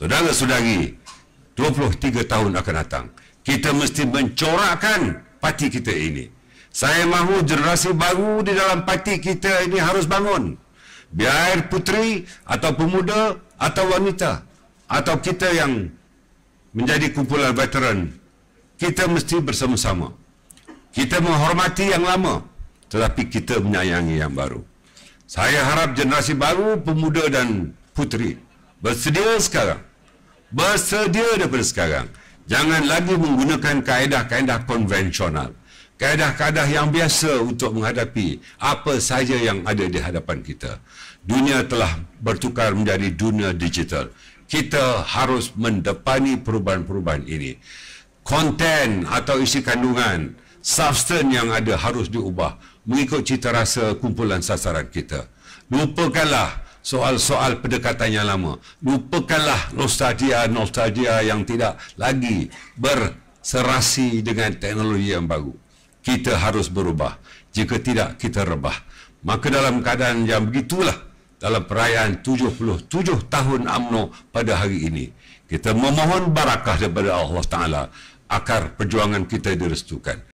Saudara-saudari, 23 tahun akan datang. Kita mesti mencorakkan parti kita ini. Saya mahu generasi baru di dalam parti kita ini harus bangun. Biar putri atau pemuda atau wanita atau kita yang menjadi kumpulan veteran, kita mesti bersama-sama. Kita menghormati yang lama tetapi kita menyayangi yang baru. Saya harap generasi baru, pemuda dan putri bersedia sekarang bersedia daripada sekarang jangan lagi menggunakan kaedah-kaedah konvensional kaedah-kaedah yang biasa untuk menghadapi apa saja yang ada di hadapan kita dunia telah bertukar menjadi dunia digital kita harus mendepani perubahan-perubahan ini konten atau isi kandungan substan yang ada harus diubah mengikut cita rasa kumpulan sasaran kita lupakanlah soal-soal pendekatan yang lama. Lupakanlah nostalgia-nostalgia yang tidak lagi berserasi dengan teknologi yang baru. Kita harus berubah. Jika tidak, kita rebah. Maka dalam keadaan yang begitulah dalam perayaan 77 tahun UMNO pada hari ini, kita memohon barakah daripada Allah Ta'ala agar perjuangan kita direstukan.